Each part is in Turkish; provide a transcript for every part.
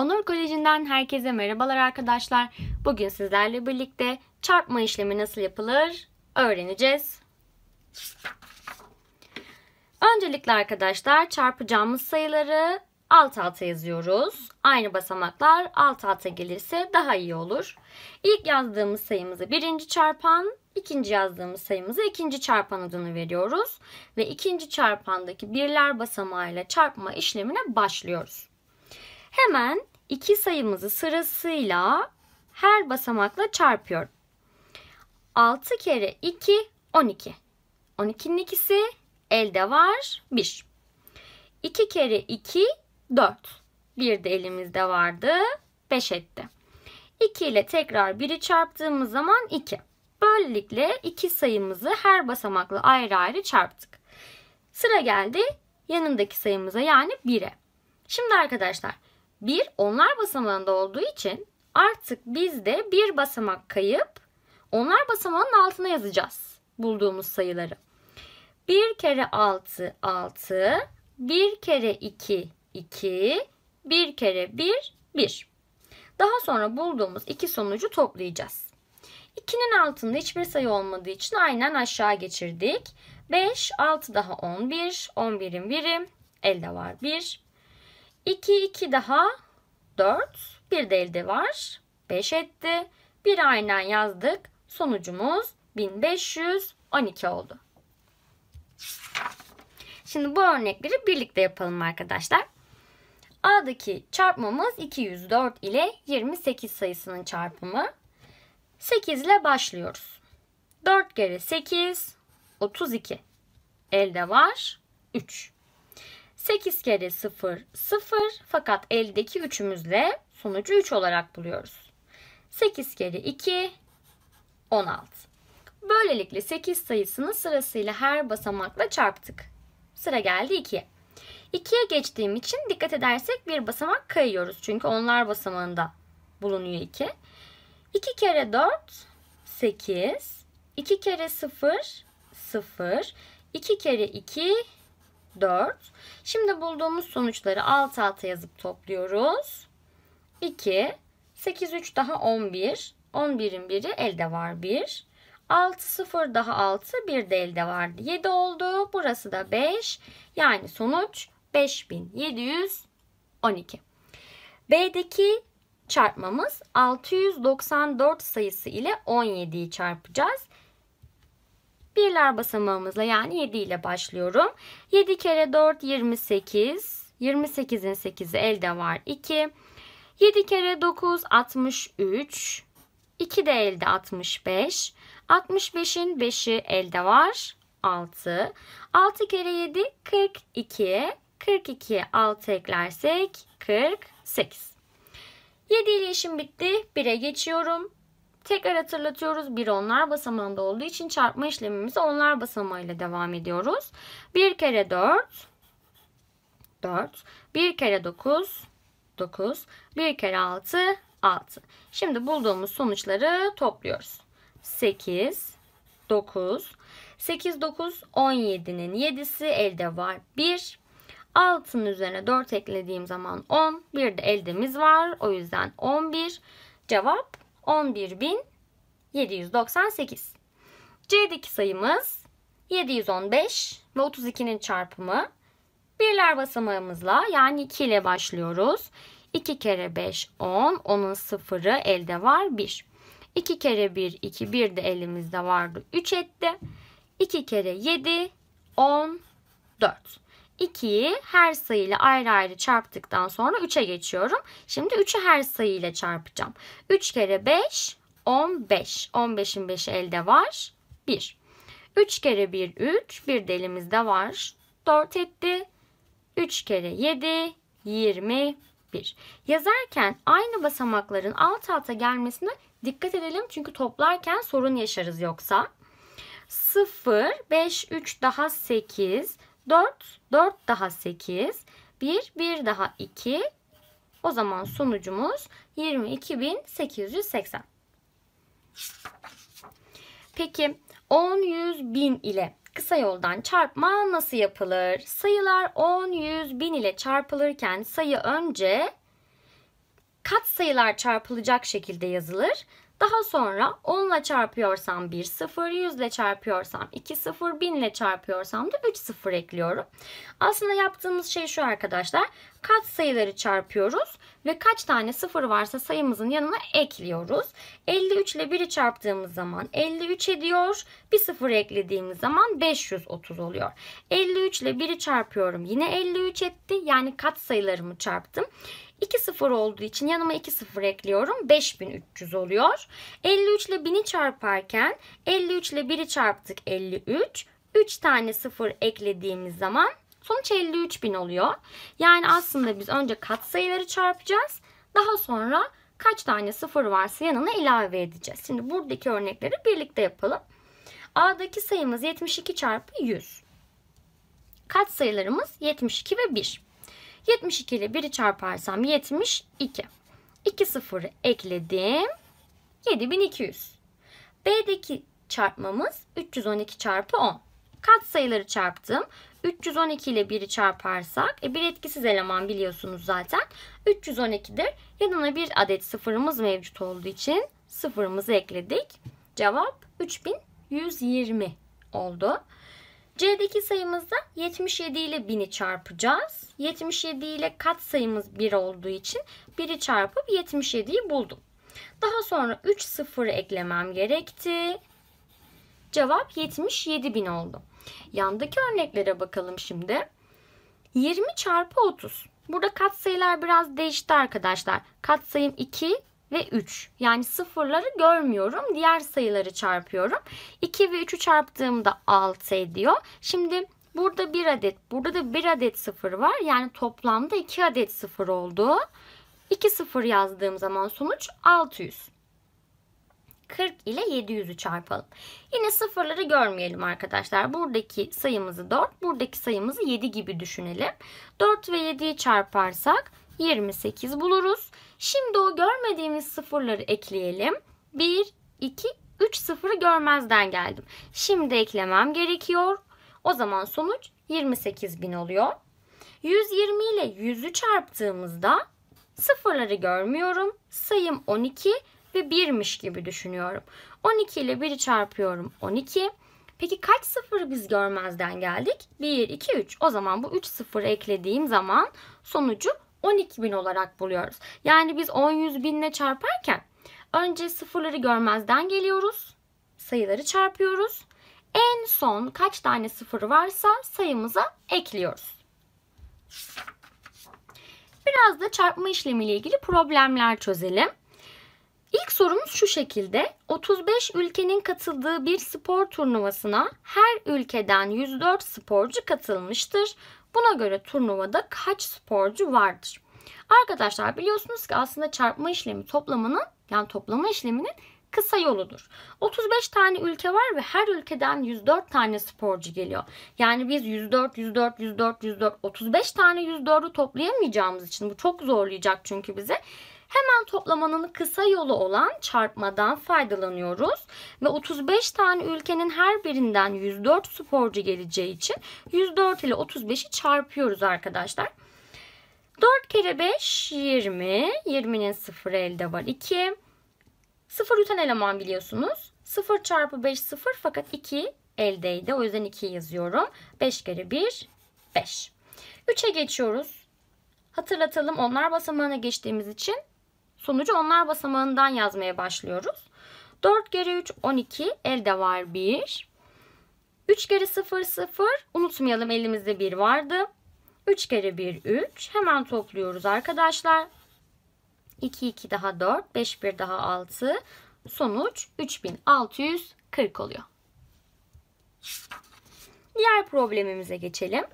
Onur Koleji'nden herkese merhabalar arkadaşlar. Bugün sizlerle birlikte çarpma işlemi nasıl yapılır öğreneceğiz. Öncelikle arkadaşlar çarpacağımız sayıları alt alta yazıyoruz. Aynı basamaklar alt alta gelirse daha iyi olur. İlk yazdığımız sayımızı birinci çarpan, ikinci yazdığımız sayımızı ikinci çarpan adını veriyoruz. Ve ikinci çarpandaki birler basamağıyla çarpma işlemine başlıyoruz. Hemen iki sayımızı sırasıyla her basamakla çarpıyorum. 6 kere 2 12. 12'nin ikisi elde var 1. 2 kere 2 4. 1 de elimizde vardı 5 etti. 2 ile tekrar 1'i çarptığımız zaman 2. Böylelikle iki sayımızı her basamakla ayrı ayrı çarptık. Sıra geldi yanındaki sayımıza yani 1'e. Şimdi arkadaşlar bir onlar basamağında olduğu için artık biz de bir basamak kayıp onlar basamağının altına yazacağız bulduğumuz sayıları. 1 kere 6 6, 1 kere 2 2, 1 kere 1 1. Daha sonra bulduğumuz iki sonucu toplayacağız. 2'nin altında hiçbir sayı olmadığı için aynen aşağı geçirdik. 5, 6 daha 11, 11'in 1'i, elde var 1. 2, 2 daha 4. Bir de elde var. 5 etti. Bir aynen yazdık. Sonucumuz 1512 oldu. Şimdi bu örnekleri birlikte yapalım arkadaşlar. A'daki çarpmamız 204 ile 28 sayısının çarpımı. 8 ile başlıyoruz. 4 kere 8, 32. Elde var 3. 8 kere 0 0 fakat eldeki 3'ümüzle sonucu 3 olarak buluyoruz. 8 kere 2 16. Böylelikle 8 sayısını sırasıyla her basamakla çarptık. Sıra geldi 2'ye. 2'ye geçtiğim için dikkat edersek bir basamak kayıyoruz. Çünkü onlar basamağında bulunuyor 2. 2 kere 4 8. 2 kere 0 0. 2 kere 2 4. Şimdi bulduğumuz sonuçları alt alta yazıp topluyoruz. 2, 8, 3 daha 11. 11'in biri elde var 1. 6, 0 daha 6, 1 de elde vardı. 7 oldu. Burası da 5. Yani sonuç 5712. B'deki çarpmamız 694 sayısı ile 17'yi çarpacağız birler basamağımızla yani 7 ile başlıyorum. 7 kere 4 28. 28'in 8'i elde var 2. 7 kere 9 63. 2 de elde 65. 65'in 5'i elde var 6. 6 kere 7 42. 42'ye 6 eklersek 48. 7 ile işim bitti. 1'e geçiyorum. Tekrar hatırlatıyoruz. Bir onlar basamağında olduğu için çarpma işlemimize onlar basamağıyla devam ediyoruz. bir kere 4 4 bir kere 9 9 bir kere 6 6. Şimdi bulduğumuz sonuçları topluyoruz. 8 9 8 9 17'nin 7'si elde var. 1 6'nın üzerine 4 eklediğim zaman 10. Bir de eldemiz var. O yüzden 11. Cevap 11.798. C'deki sayımız 715 ve 32'nin çarpımı. Birler basamağımızla yani 2 ile başlıyoruz. 2 kere 5 10. 10'un sıfırı elde var 1. 2 kere 1 2 1 de elimizde vardı 3 etti. 2 kere 7 10 4. 2'yi her sayıyla ayrı ayrı çarptıktan sonra 3'e geçiyorum. Şimdi 3'ü her sayıyla çarpacağım. 3 kere 5 15. 15'in 5'i elde var. 1. 3 kere 1 3. 1 de elimizde var. 4 etti. 3 kere 7 21. Yazarken aynı basamakların alt alta gelmesine dikkat edelim. Çünkü toplarken sorun yaşarız yoksa. 0, 5, 3 daha 8, 4, 4 daha 8, 1, 1 daha 2. O zaman sonucumuz 22.880. Peki 10, 100, 1000 ile kısa yoldan çarpma nasıl yapılır? Sayılar 10, 100, 1000 ile çarpılırken sayı önce kat sayılar çarpılacak şekilde yazılır. Daha sonra 10 ile çarpıyorsam 1 0, 100 ile çarpıyorsam 2 0, 1000 ile çarpıyorsam da 3 0 ekliyorum. Aslında yaptığımız şey şu arkadaşlar. Kaç sayıları çarpıyoruz ve kaç tane sıfır varsa sayımızın yanına ekliyoruz. 53 ile 1'i çarptığımız zaman 53 ediyor. Bir sıfır eklediğimiz zaman 530 oluyor. 53 ile 1'i çarpıyorum. Yine 53 etti. Yani kaç sayılarımı çarptım. 2-0 olduğu için yanıma 2-0 ekliyorum. 5300 oluyor. 53 ile 1000'i çarparken 53 ile 1'i çarptık 53. 3 tane 0 eklediğimiz zaman sonuç 53.000 oluyor. Yani aslında biz önce katsayıları çarpacağız. Daha sonra kaç tane 0 varsa yanına ilave edeceğiz. Şimdi buradaki örnekleri birlikte yapalım. A'daki sayımız 72 çarpı 100. Katsayılarımız 72 ve 1. 72 ile 1'i çarparsam 72. 2 sıfırı ekledim. 7200. B'deki çarpmamız 312 çarpı 10. Kat sayıları çarptım. 312 ile 1'i çarparsak e, bir etkisiz eleman biliyorsunuz zaten. 312'dir. Yanına bir adet sıfırımız mevcut olduğu için sıfırımızı ekledik. Cevap 3120 oldu. C'deki sayımızda 77 ile 1000'i çarpacağız. 77 ile kat sayımız 1 olduğu için 1'i çarpıp 77'yi buldum. Daha sonra 3 sıfır eklemem gerekti. Cevap 77.000 oldu. Yandaki örneklere bakalım şimdi. 20 çarpı 30. Burada katsayılar biraz değişti arkadaşlar. Katsayım 2, ve 3. Yani sıfırları görmüyorum. Diğer sayıları çarpıyorum. 2 ve 3'ü çarptığımda 6 ediyor. Şimdi burada 1 adet, burada da 1 adet sıfır var. Yani toplamda 2 adet sıfır oldu. 2 sıfır yazdığım zaman sonuç 600. 40 ile 700'ü çarpalım. Yine sıfırları görmeyelim arkadaşlar. Buradaki sayımızı 4, buradaki sayımızı 7 gibi düşünelim. 4 ve 7'yi çarparsak 28 buluruz. Şimdi o görmediğimiz sıfırları ekleyelim. 1, 2, 3 sıfırı görmezden geldim. Şimdi eklemem gerekiyor. O zaman sonuç 28 bin oluyor. 120 ile 100'ü çarptığımızda sıfırları görmüyorum. Sayım 12 ve 1'miş gibi düşünüyorum. 12 ile 1'i çarpıyorum 12. Peki kaç sıfırı biz görmezden geldik? 1, 2, 3. O zaman bu 3 sıfır eklediğim zaman sonucu 12 bin olarak buluyoruz. Yani biz 10 100 binle çarparken önce sıfırları görmezden geliyoruz. Sayıları çarpıyoruz. En son kaç tane sıfır varsa sayımıza ekliyoruz. Biraz da çarpma işlemiyle ilgili problemler çözelim. İlk sorumuz şu şekilde. 35 ülkenin katıldığı bir spor turnuvasına her ülkeden 104 sporcu katılmıştır. Buna göre turnuvada kaç sporcu vardır? Arkadaşlar biliyorsunuz ki aslında çarpma işlemi toplamının yani toplama işleminin kısa yoludur. 35 tane ülke var ve her ülkeden 104 tane sporcu geliyor. Yani biz 104, 104, 104, 104, 35 tane 104'ü toplayamayacağımız için bu çok zorlayacak çünkü bize. Hemen toplamanın kısa yolu olan çarpmadan faydalanıyoruz. Ve 35 tane ülkenin her birinden 104 sporcu geleceği için 104 ile 35'i çarpıyoruz arkadaşlar. 4 kere 5 20. 20'nin 0 elde var 2. 0 üten eleman biliyorsunuz. 0 çarpı 5 0 fakat 2 eldeydi. O yüzden 2 yazıyorum. 5 kere 1 5. 3'e geçiyoruz. Hatırlatalım onlar basamağına geçtiğimiz için Sonucu onlar basamağından yazmaya başlıyoruz. 4 geri 3 12 elde var 1. 3 geri 0 0 unutmayalım elimizde 1 vardı. 3 geri 1 3 hemen topluyoruz arkadaşlar. 2 2 daha 4 5 1 daha 6 sonuç 3640 oluyor. Diğer problemimize geçelim.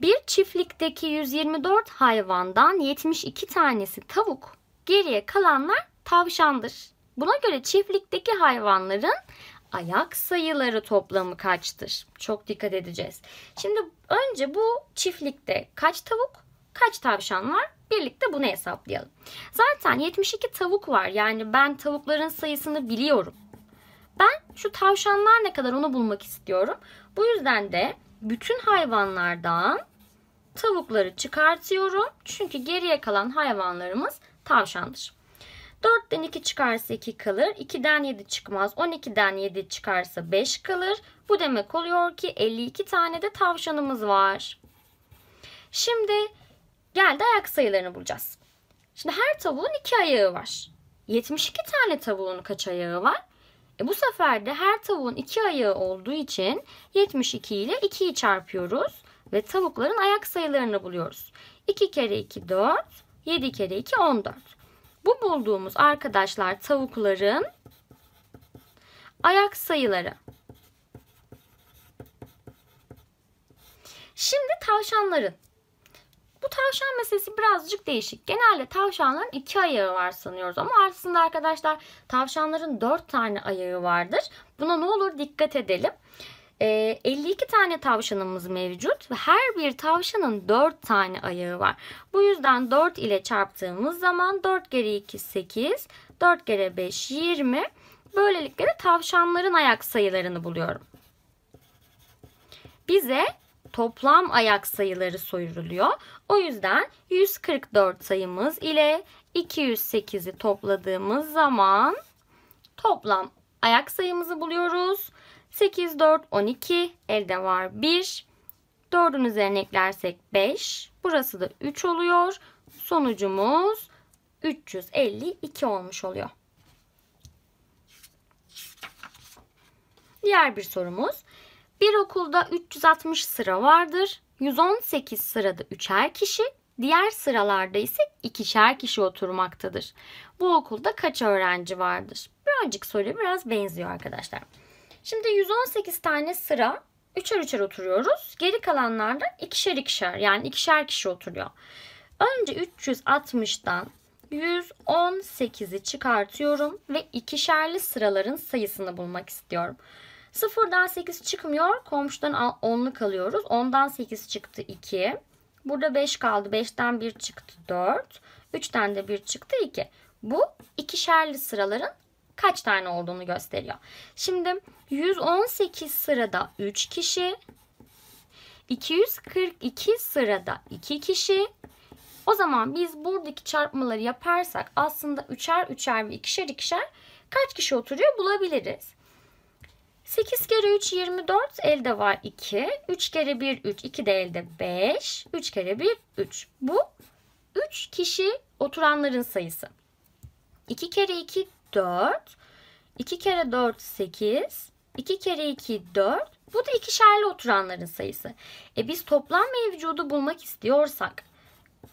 Bir çiftlikteki 124 hayvandan 72 tanesi tavuk, Geriye kalanlar tavşandır. Buna göre çiftlikteki hayvanların ayak sayıları toplamı kaçtır? Çok dikkat edeceğiz. Şimdi önce bu çiftlikte kaç tavuk, kaç tavşan var? Birlikte bunu hesaplayalım. Zaten 72 tavuk var. Yani ben tavukların sayısını biliyorum. Ben şu tavşanlar ne kadar onu bulmak istiyorum. Bu yüzden de bütün hayvanlardan tavukları çıkartıyorum. Çünkü geriye kalan hayvanlarımız tavşandır. 4'ten 2 çıkarsa 2 kalır. 2'den 7 çıkmaz. 12'den 7 çıkarsa 5 kalır. Bu demek oluyor ki 52 tane de tavşanımız var. Şimdi geldi ayak sayılarını bulacağız. Şimdi her tavuğun 2 ayağı var. 72 tane tavuğun kaç ayağı var? E bu sefer de her tavuğun 2 ayağı olduğu için 72 ile 2'yi çarpıyoruz ve tavukların ayak sayılarını buluyoruz. 2 kere 2 4, 7 kere 2 14. Bu bulduğumuz arkadaşlar tavukların ayak sayıları. Şimdi tavşanların. Bu tavşan meselesi birazcık değişik. Genelde tavşanların iki ayağı var sanıyoruz. Ama aslında arkadaşlar tavşanların dört tane ayağı vardır. Buna ne olur dikkat edelim. E, ee, 52 tane tavşanımız mevcut ve her bir tavşanın 4 tane ayağı var. Bu yüzden 4 ile çarptığımız zaman 4 kere 2 8, 4 kere 5 20. Böylelikle de tavşanların ayak sayılarını buluyorum. Bize toplam ayak sayıları soyuruluyor. O yüzden 144 sayımız ile 208'i topladığımız zaman toplam ayak sayımızı buluyoruz. 8, 4, 12. Elde var 1. 4'ün üzerine eklersek 5. Burası da 3 oluyor. Sonucumuz 352 olmuş oluyor. Diğer bir sorumuz. Bir okulda 360 sıra vardır. 118 sırada 3'er kişi, diğer sıralarda ise ikişer kişi oturmaktadır. Bu okulda kaç öğrenci vardır? Birazcık soru biraz benziyor arkadaşlar. Şimdi 118 tane sıra üçer üçer oturuyoruz. Geri kalanlarda ikişer ikişer yani ikişer kişi oturuyor. Önce 360'dan 118'i çıkartıyorum ve ikişerli sıraların sayısını bulmak istiyorum. 0'dan 8 çıkmıyor. Komşudan 10'lu kalıyoruz. 10'dan 8 çıktı 2. Burada 5 kaldı. 5'ten 1 çıktı 4. 3'ten de 1 çıktı 2. Bu ikişerli sıraların kaç tane olduğunu gösteriyor. Şimdi 118 sırada 3 kişi, 242 sırada 2 kişi. O zaman biz buradaki çarpmaları yaparsak aslında üçer üçer ve ikişer ikişer kaç kişi oturuyor bulabiliriz. 8 kere 3 24 elde var 2. 3 kere 1 3 2 de elde 5. 3 kere 1 3. Bu 3 kişi oturanların sayısı. 2 kere 2 4. 2 kere 4 8. 2 kere 2 4. Bu da ikişerli oturanların sayısı. E biz toplam mevcudu bulmak istiyorsak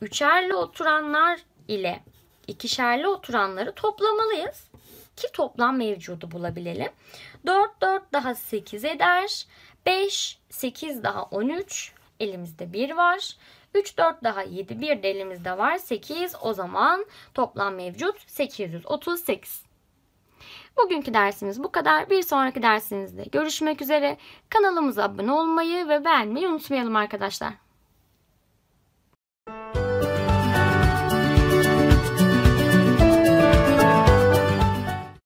üçerli oturanlar ile ikişerli oturanları toplamalıyız ki toplam mevcudu bulabilelim. 4 4 daha 8 eder. 5 8 daha 13 elimizde 1 var. 3 4 daha 7 1 de elimizde var. 8 o zaman toplam mevcut 838. Bugünkü dersimiz bu kadar. Bir sonraki dersinizde görüşmek üzere. Kanalımıza abone olmayı ve beğenmeyi unutmayalım arkadaşlar.